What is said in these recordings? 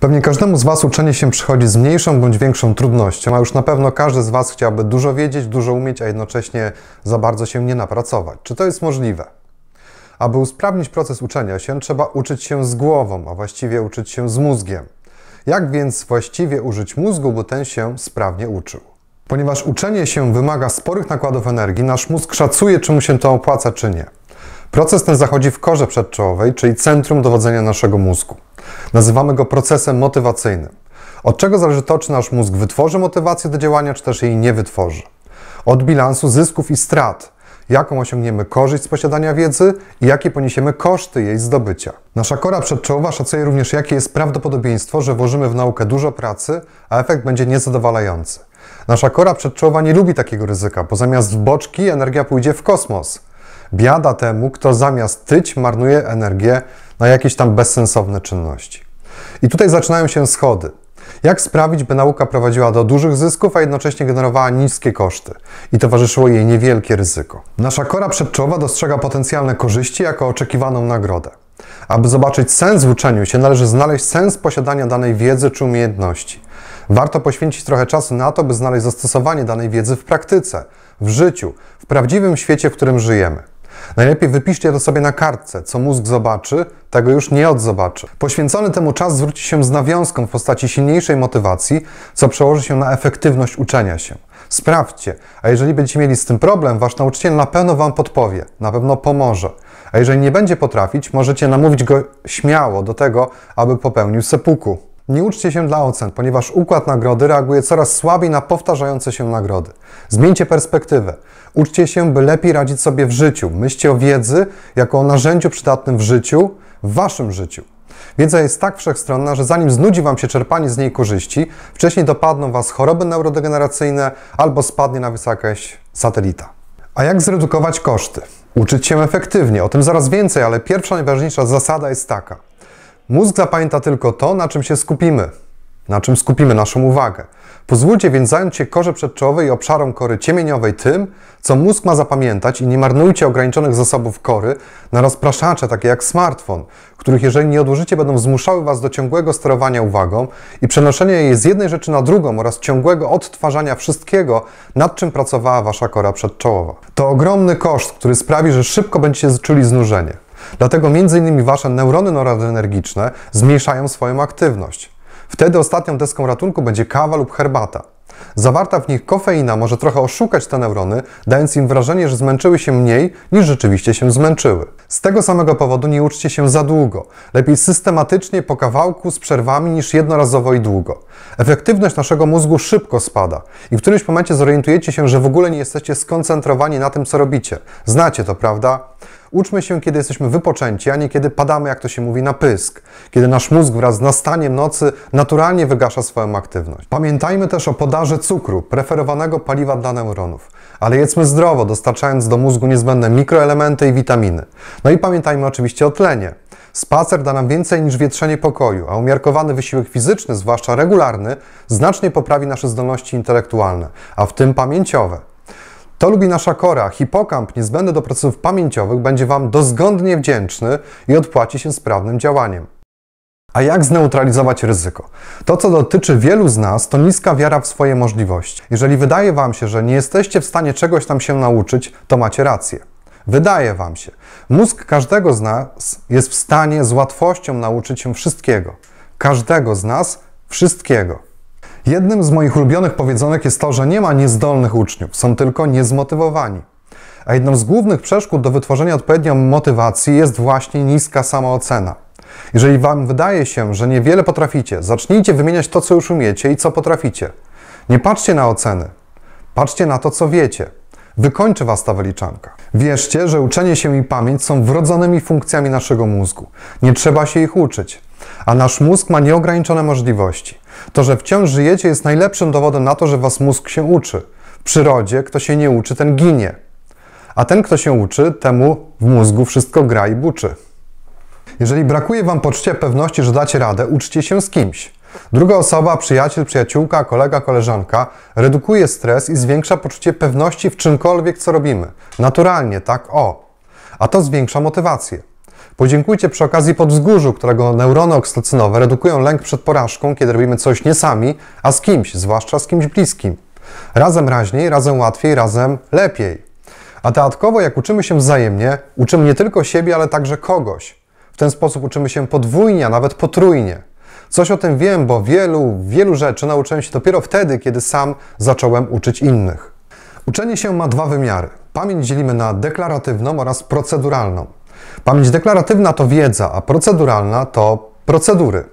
Pewnie każdemu z Was uczenie się przychodzi z mniejszą bądź większą trudnością, a już na pewno każdy z Was chciałby dużo wiedzieć, dużo umieć, a jednocześnie za bardzo się nie napracować. Czy to jest możliwe? Aby usprawnić proces uczenia się, trzeba uczyć się z głową, a właściwie uczyć się z mózgiem. Jak więc właściwie użyć mózgu, by ten się sprawnie uczył? Ponieważ uczenie się wymaga sporych nakładów energii, nasz mózg szacuje, czy mu się to opłaca, czy nie. Proces ten zachodzi w korze przedczołowej, czyli centrum dowodzenia naszego mózgu. Nazywamy go procesem motywacyjnym. Od czego zależy to, czy nasz mózg wytworzy motywację do działania, czy też jej nie wytworzy? Od bilansu zysków i strat, jaką osiągniemy korzyść z posiadania wiedzy i jakie poniesiemy koszty jej zdobycia. Nasza kora przedczołowa szacuje również, jakie jest prawdopodobieństwo, że włożymy w naukę dużo pracy, a efekt będzie niezadowalający. Nasza kora przedczołowa nie lubi takiego ryzyka, bo zamiast w boczki energia pójdzie w kosmos. Biada temu, kto zamiast tyć marnuje energię na jakieś tam bezsensowne czynności. I tutaj zaczynają się schody. Jak sprawić, by nauka prowadziła do dużych zysków, a jednocześnie generowała niskie koszty i towarzyszyło jej niewielkie ryzyko? Nasza kora przepczowa dostrzega potencjalne korzyści jako oczekiwaną nagrodę. Aby zobaczyć sens w uczeniu się, należy znaleźć sens posiadania danej wiedzy czy umiejętności. Warto poświęcić trochę czasu na to, by znaleźć zastosowanie danej wiedzy w praktyce, w życiu, w prawdziwym świecie, w którym żyjemy. Najlepiej wypiszcie to sobie na kartce. Co mózg zobaczy, tego już nie odzobaczy. Poświęcony temu czas zwróci się z nawiązką w postaci silniejszej motywacji, co przełoży się na efektywność uczenia się. Sprawdźcie, a jeżeli będziecie mieli z tym problem, wasz nauczyciel na pewno wam podpowie, na pewno pomoże. A jeżeli nie będzie potrafić, możecie namówić go śmiało do tego, aby popełnił sepuku. Nie uczcie się dla ocen, ponieważ układ nagrody reaguje coraz słabiej na powtarzające się nagrody. Zmieńcie perspektywę. Uczcie się, by lepiej radzić sobie w życiu. Myślcie o wiedzy jako o narzędziu przydatnym w życiu, w waszym życiu. Wiedza jest tak wszechstronna, że zanim znudzi Wam się czerpanie z niej korzyści, wcześniej dopadną Was choroby neurodegeneracyjne albo spadnie na wysokość satelita. A jak zredukować koszty? Uczyć się efektywnie, o tym zaraz więcej, ale pierwsza najważniejsza zasada jest taka – Mózg zapamięta tylko to, na czym się skupimy, na czym skupimy naszą uwagę. Pozwólcie więc zająć się korze przedczołowej i obszarom kory ciemieniowej tym, co mózg ma zapamiętać i nie marnujcie ograniczonych zasobów kory na rozpraszacze takie jak smartfon, których jeżeli nie odłożycie będą zmuszały Was do ciągłego sterowania uwagą i przenoszenia jej z jednej rzeczy na drugą oraz ciągłego odtwarzania wszystkiego, nad czym pracowała Wasza kora przedczołowa. To ogromny koszt, który sprawi, że szybko będziecie czuli znużenie. Dlatego m.in. wasze neurony noradrenergiczne zmniejszają swoją aktywność. Wtedy ostatnią deską ratunku będzie kawa lub herbata. Zawarta w nich kofeina może trochę oszukać te neurony, dając im wrażenie, że zmęczyły się mniej niż rzeczywiście się zmęczyły. Z tego samego powodu nie uczcie się za długo. Lepiej systematycznie, po kawałku, z przerwami niż jednorazowo i długo. Efektywność naszego mózgu szybko spada i w którymś momencie zorientujecie się, że w ogóle nie jesteście skoncentrowani na tym, co robicie. Znacie to, prawda? Uczmy się, kiedy jesteśmy wypoczęci, a nie kiedy padamy, jak to się mówi, na pysk, kiedy nasz mózg wraz z nastaniem nocy naturalnie wygasza swoją aktywność. Pamiętajmy też o podarze cukru, preferowanego paliwa dla neuronów, ale jedzmy zdrowo, dostarczając do mózgu niezbędne mikroelementy i witaminy. No i pamiętajmy oczywiście o tlenie. Spacer da nam więcej niż wietrzenie pokoju, a umiarkowany wysiłek fizyczny, zwłaszcza regularny, znacznie poprawi nasze zdolności intelektualne, a w tym pamięciowe. To lubi nasza kora. Hipokamp niezbędny do procesów pamięciowych będzie Wam dozgodnie wdzięczny i odpłaci się sprawnym działaniem. A jak zneutralizować ryzyko? To, co dotyczy wielu z nas, to niska wiara w swoje możliwości. Jeżeli wydaje Wam się, że nie jesteście w stanie czegoś tam się nauczyć, to macie rację. Wydaje Wam się. Mózg każdego z nas jest w stanie z łatwością nauczyć się wszystkiego. Każdego z nas wszystkiego. Jednym z moich ulubionych powiedzonek jest to, że nie ma niezdolnych uczniów, są tylko niezmotywowani. A jedną z głównych przeszkód do wytworzenia odpowiedniej motywacji jest właśnie niska samoocena. Jeżeli Wam wydaje się, że niewiele potraficie, zacznijcie wymieniać to, co już umiecie i co potraficie. Nie patrzcie na oceny, patrzcie na to, co wiecie. Wykończy Was ta wyliczanka. Wierzcie, że uczenie się i pamięć są wrodzonymi funkcjami naszego mózgu. Nie trzeba się ich uczyć. A nasz mózg ma nieograniczone możliwości. To, że wciąż żyjecie, jest najlepszym dowodem na to, że was mózg się uczy. W przyrodzie, kto się nie uczy, ten ginie. A ten, kto się uczy, temu w mózgu wszystko gra i buczy. Jeżeli brakuje wam poczcie pewności, że dacie radę, uczcie się z kimś. Druga osoba, przyjaciel, przyjaciółka, kolega, koleżanka redukuje stres i zwiększa poczucie pewności w czymkolwiek, co robimy. Naturalnie, tak o. A to zwiększa motywację. Podziękujcie przy okazji pod wzgórzu, którego neurony oksytocynowe redukują lęk przed porażką, kiedy robimy coś nie sami, a z kimś, zwłaszcza z kimś bliskim. Razem raźniej, razem łatwiej, razem lepiej. A dodatkowo, jak uczymy się wzajemnie, uczymy nie tylko siebie, ale także kogoś. W ten sposób uczymy się podwójnie, a nawet potrójnie. Coś o tym wiem, bo wielu, wielu rzeczy nauczyłem się dopiero wtedy, kiedy sam zacząłem uczyć innych. Uczenie się ma dwa wymiary. Pamięć dzielimy na deklaratywną oraz proceduralną. Pamięć deklaratywna to wiedza, a proceduralna to procedury.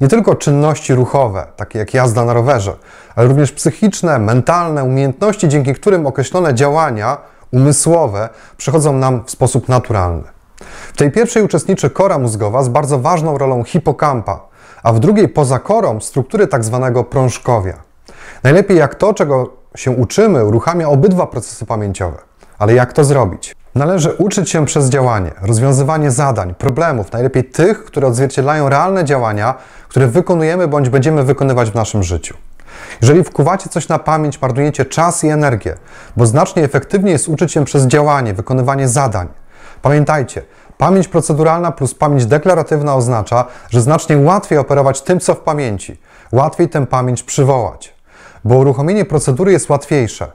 Nie tylko czynności ruchowe, takie jak jazda na rowerze, ale również psychiczne, mentalne umiejętności, dzięki którym określone działania umysłowe przychodzą nam w sposób naturalny. W tej pierwszej uczestniczy kora mózgowa z bardzo ważną rolą hipokampa, a w drugiej poza korą struktury tak zwanego prążkowia. Najlepiej jak to, czego się uczymy, uruchamia obydwa procesy pamięciowe. Ale jak to zrobić? Należy uczyć się przez działanie, rozwiązywanie zadań, problemów, najlepiej tych, które odzwierciedlają realne działania, które wykonujemy bądź będziemy wykonywać w naszym życiu. Jeżeli wkuwacie coś na pamięć, marnujecie czas i energię, bo znacznie efektywniej jest uczyć się przez działanie, wykonywanie zadań. Pamiętajcie, pamięć proceduralna plus pamięć deklaratywna oznacza, że znacznie łatwiej operować tym, co w pamięci, łatwiej tę pamięć przywołać, bo uruchomienie procedury jest łatwiejsze.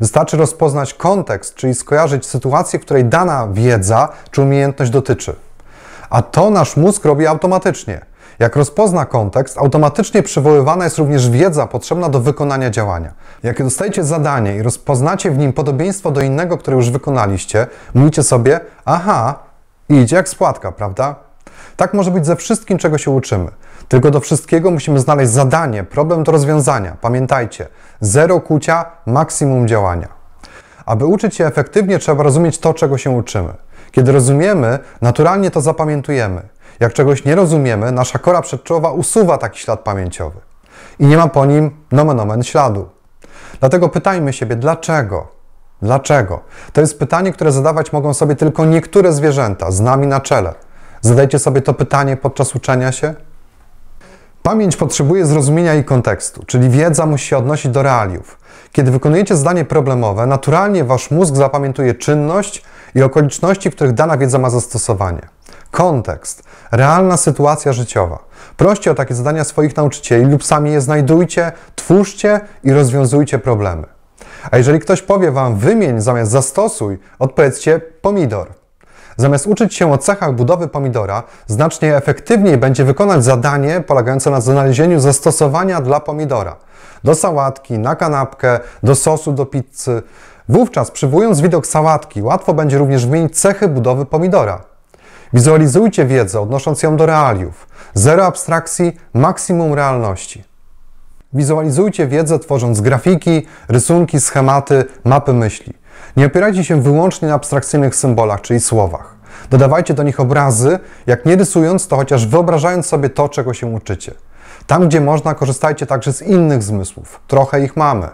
Wystarczy rozpoznać kontekst, czyli skojarzyć sytuację, w której dana wiedza czy umiejętność dotyczy. A to nasz mózg robi automatycznie. Jak rozpozna kontekst, automatycznie przywoływana jest również wiedza potrzebna do wykonania działania. Jak dostajecie zadanie i rozpoznacie w nim podobieństwo do innego, które już wykonaliście, mówicie sobie, aha, idzie jak spłatka, prawda? Tak może być ze wszystkim, czego się uczymy. Tylko do wszystkiego musimy znaleźć zadanie, problem do rozwiązania. Pamiętajcie, zero kucia, maksimum działania. Aby uczyć się efektywnie, trzeba rozumieć to, czego się uczymy. Kiedy rozumiemy, naturalnie to zapamiętujemy. Jak czegoś nie rozumiemy, nasza kora przedczołowa usuwa taki ślad pamięciowy. I nie ma po nim nomen omen śladu. Dlatego pytajmy siebie, dlaczego? Dlaczego? To jest pytanie, które zadawać mogą sobie tylko niektóre zwierzęta, z nami na czele. Zadajcie sobie to pytanie podczas uczenia się Pamięć potrzebuje zrozumienia i kontekstu, czyli wiedza musi się odnosić do realiów. Kiedy wykonujecie zdanie problemowe, naturalnie wasz mózg zapamiętuje czynność i okoliczności, w których dana wiedza ma zastosowanie. Kontekst, realna sytuacja życiowa. Proście o takie zadania swoich nauczycieli lub sami je znajdujcie, twórzcie i rozwiązujcie problemy. A jeżeli ktoś powie wam wymień zamiast zastosuj, odpowiedzcie pomidor. Zamiast uczyć się o cechach budowy pomidora, znacznie efektywniej będzie wykonać zadanie polegające na znalezieniu zastosowania dla pomidora. Do sałatki, na kanapkę, do sosu, do pizzy. Wówczas przywołując widok sałatki, łatwo będzie również wymienić cechy budowy pomidora. Wizualizujcie wiedzę, odnosząc ją do realiów. Zero abstrakcji, maksimum realności. Wizualizujcie wiedzę, tworząc grafiki, rysunki, schematy, mapy myśli. Nie opierajcie się wyłącznie na abstrakcyjnych symbolach, czyli słowach. Dodawajcie do nich obrazy, jak nie rysując, to chociaż wyobrażając sobie to, czego się uczycie. Tam, gdzie można, korzystajcie także z innych zmysłów. Trochę ich mamy.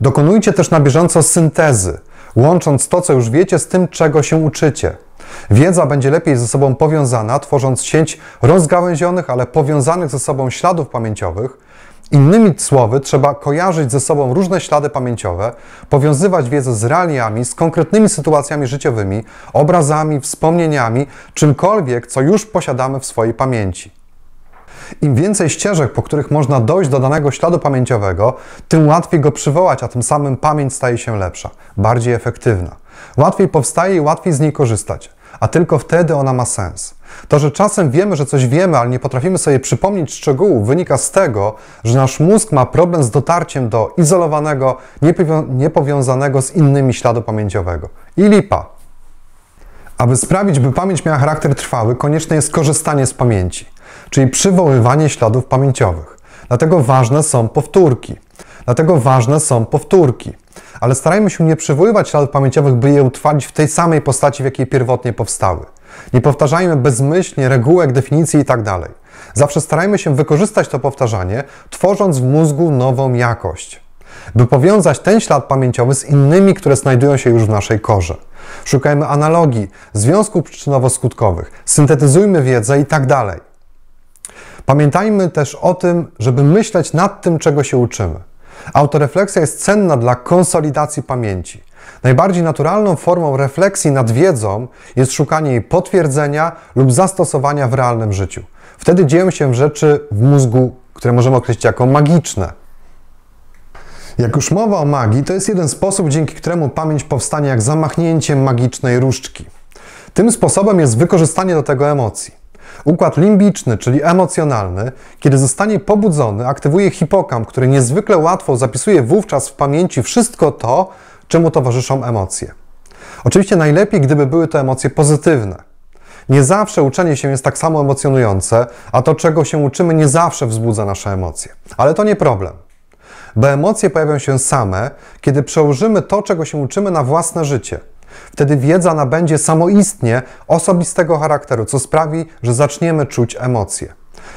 Dokonujcie też na bieżąco syntezy, łącząc to, co już wiecie, z tym, czego się uczycie. Wiedza będzie lepiej ze sobą powiązana, tworząc sieć rozgałęzionych, ale powiązanych ze sobą śladów pamięciowych, Innymi słowy, trzeba kojarzyć ze sobą różne ślady pamięciowe, powiązywać wiedzę z realiami, z konkretnymi sytuacjami życiowymi, obrazami, wspomnieniami, czymkolwiek, co już posiadamy w swojej pamięci. Im więcej ścieżek, po których można dojść do danego śladu pamięciowego, tym łatwiej go przywołać, a tym samym pamięć staje się lepsza, bardziej efektywna. Łatwiej powstaje i łatwiej z niej korzystać, a tylko wtedy ona ma sens. To, że czasem wiemy, że coś wiemy, ale nie potrafimy sobie przypomnieć szczegółów, wynika z tego, że nasz mózg ma problem z dotarciem do izolowanego, niepowiązanego z innymi śladu pamięciowego. I lipa. Aby sprawić, by pamięć miała charakter trwały, konieczne jest korzystanie z pamięci, czyli przywoływanie śladów pamięciowych. Dlatego ważne są powtórki. Dlatego ważne są powtórki. Ale starajmy się nie przywoływać śladów pamięciowych, by je utrwalić w tej samej postaci, w jakiej pierwotnie powstały. Nie powtarzajmy bezmyślnie regułek, definicji itd. Tak Zawsze starajmy się wykorzystać to powtarzanie, tworząc w mózgu nową jakość, by powiązać ten ślad pamięciowy z innymi, które znajdują się już w naszej korze. Szukajmy analogii, związków przyczynowo-skutkowych, syntetyzujmy wiedzę itd. Tak Pamiętajmy też o tym, żeby myśleć nad tym, czego się uczymy. Autorefleksja jest cenna dla konsolidacji pamięci. Najbardziej naturalną formą refleksji nad wiedzą jest szukanie jej potwierdzenia lub zastosowania w realnym życiu. Wtedy dzieją się rzeczy w mózgu, które możemy określić jako magiczne. Jak już mowa o magii, to jest jeden sposób, dzięki któremu pamięć powstanie jak zamachnięcie magicznej różdżki. Tym sposobem jest wykorzystanie do tego emocji. Układ limbiczny, czyli emocjonalny, kiedy zostanie pobudzony, aktywuje hipokam, który niezwykle łatwo zapisuje wówczas w pamięci wszystko to, czemu towarzyszą emocje. Oczywiście najlepiej, gdyby były to emocje pozytywne. Nie zawsze uczenie się jest tak samo emocjonujące, a to, czego się uczymy, nie zawsze wzbudza nasze emocje. Ale to nie problem, bo emocje pojawią się same, kiedy przełożymy to, czego się uczymy, na własne życie. Wtedy wiedza nabędzie samoistnie osobistego charakteru, co sprawi, że zaczniemy czuć emocje.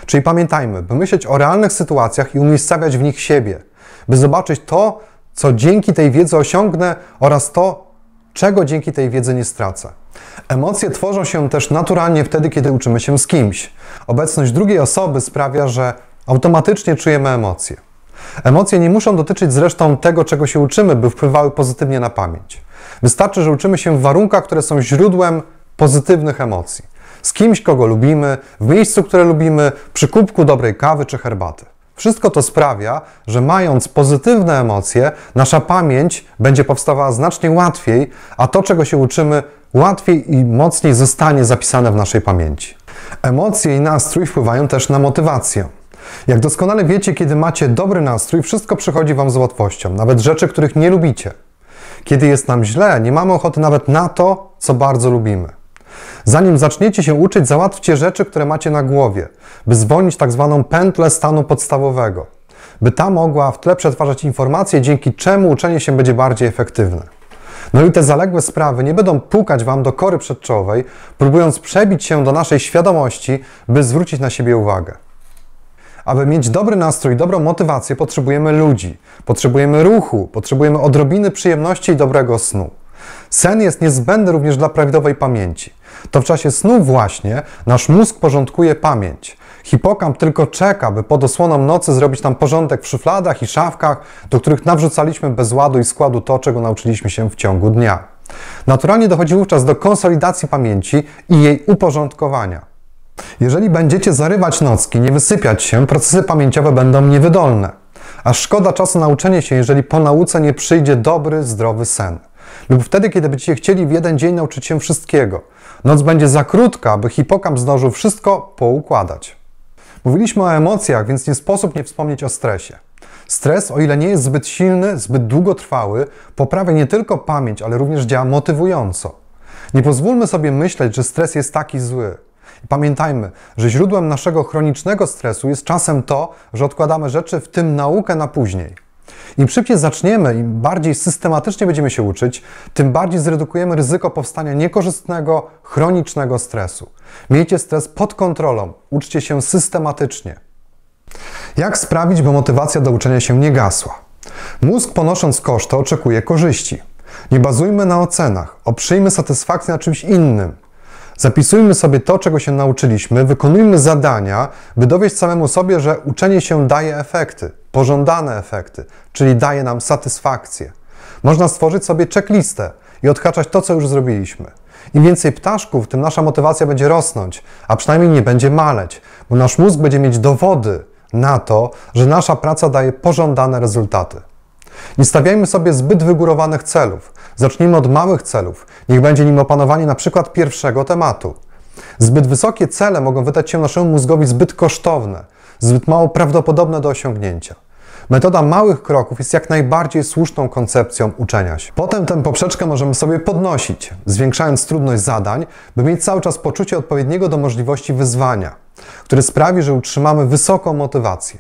Czyli pamiętajmy, by myśleć o realnych sytuacjach i umiejscawiać w nich siebie, by zobaczyć to, co dzięki tej wiedzy osiągnę oraz to, czego dzięki tej wiedzy nie stracę. Emocje tworzą się też naturalnie wtedy, kiedy uczymy się z kimś. Obecność drugiej osoby sprawia, że automatycznie czujemy emocje. Emocje nie muszą dotyczyć zresztą tego, czego się uczymy, by wpływały pozytywnie na pamięć. Wystarczy, że uczymy się w warunkach, które są źródłem pozytywnych emocji. Z kimś, kogo lubimy, w miejscu, które lubimy, przy kubku dobrej kawy czy herbaty. Wszystko to sprawia, że mając pozytywne emocje, nasza pamięć będzie powstawała znacznie łatwiej, a to, czego się uczymy, łatwiej i mocniej zostanie zapisane w naszej pamięci. Emocje i nastrój wpływają też na motywację. Jak doskonale wiecie, kiedy macie dobry nastrój, wszystko przychodzi Wam z łatwością, nawet rzeczy, których nie lubicie. Kiedy jest nam źle, nie mamy ochoty nawet na to, co bardzo lubimy. Zanim zaczniecie się uczyć, załatwcie rzeczy, które macie na głowie, by zwolnić tak zwaną pętlę stanu podstawowego, by ta mogła w tle przetwarzać informacje, dzięki czemu uczenie się będzie bardziej efektywne. No i te zaległe sprawy nie będą pukać Wam do kory przedczowej, próbując przebić się do naszej świadomości, by zwrócić na siebie uwagę. Aby mieć dobry nastrój, dobrą motywację, potrzebujemy ludzi, potrzebujemy ruchu, potrzebujemy odrobiny przyjemności i dobrego snu. Sen jest niezbędny również dla prawidłowej pamięci. To w czasie snu właśnie nasz mózg porządkuje pamięć. Hipokamp tylko czeka, by pod osłoną nocy zrobić tam porządek w szufladach i szafkach, do których nawrzucaliśmy bez ładu i składu to, czego nauczyliśmy się w ciągu dnia. Naturalnie dochodzi wówczas do konsolidacji pamięci i jej uporządkowania. Jeżeli będziecie zarywać nocki, nie wysypiać się, procesy pamięciowe będą niewydolne. A szkoda czasu na uczenie się, jeżeli po nauce nie przyjdzie dobry, zdrowy sen. Lub wtedy, kiedy będziecie chcieli w jeden dzień nauczyć się wszystkiego. Noc będzie za krótka, aby hipokamp zdążył wszystko poukładać. Mówiliśmy o emocjach, więc nie sposób nie wspomnieć o stresie. Stres, o ile nie jest zbyt silny, zbyt długotrwały, poprawia nie tylko pamięć, ale również działa motywująco. Nie pozwólmy sobie myśleć, że stres jest taki zły. pamiętajmy, że źródłem naszego chronicznego stresu jest czasem to, że odkładamy rzeczy, w tym naukę na później. Im szybciej zaczniemy, im bardziej systematycznie będziemy się uczyć, tym bardziej zredukujemy ryzyko powstania niekorzystnego, chronicznego stresu. Miejcie stres pod kontrolą, uczcie się systematycznie. Jak sprawić, by motywacja do uczenia się nie gasła? Mózg ponosząc koszty oczekuje korzyści. Nie bazujmy na ocenach, oprzyjmy satysfakcję na czymś innym. Zapisujmy sobie to, czego się nauczyliśmy, wykonujmy zadania, by dowieść samemu sobie, że uczenie się daje efekty pożądane efekty, czyli daje nam satysfakcję. Można stworzyć sobie checklistę i odhaczać to, co już zrobiliśmy. Im więcej ptaszków, tym nasza motywacja będzie rosnąć, a przynajmniej nie będzie maleć, bo nasz mózg będzie mieć dowody na to, że nasza praca daje pożądane rezultaty. Nie stawiajmy sobie zbyt wygórowanych celów. Zacznijmy od małych celów. Niech będzie nim opanowanie na przykład pierwszego tematu. Zbyt wysokie cele mogą wydać się naszemu mózgowi zbyt kosztowne, zbyt mało prawdopodobne do osiągnięcia. Metoda małych kroków jest jak najbardziej słuszną koncepcją uczenia się. Potem tę poprzeczkę możemy sobie podnosić, zwiększając trudność zadań, by mieć cały czas poczucie odpowiedniego do możliwości wyzwania, które sprawi, że utrzymamy wysoką motywację.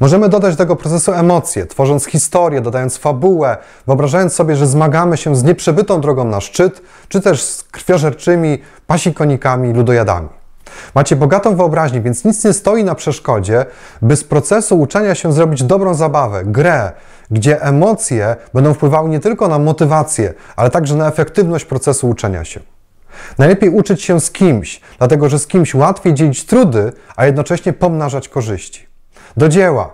Możemy dodać do tego procesu emocje, tworząc historię, dodając fabułę, wyobrażając sobie, że zmagamy się z nieprzebytą drogą na szczyt, czy też z krwiożerczymi pasikonikami ludojadami. Macie bogatą wyobraźnię, więc nic nie stoi na przeszkodzie, by z procesu uczenia się zrobić dobrą zabawę, grę, gdzie emocje będą wpływały nie tylko na motywację, ale także na efektywność procesu uczenia się. Najlepiej uczyć się z kimś, dlatego że z kimś łatwiej dzielić trudy, a jednocześnie pomnażać korzyści. Do dzieła!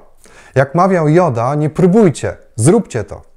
Jak mawiał Joda, nie próbujcie, zróbcie to.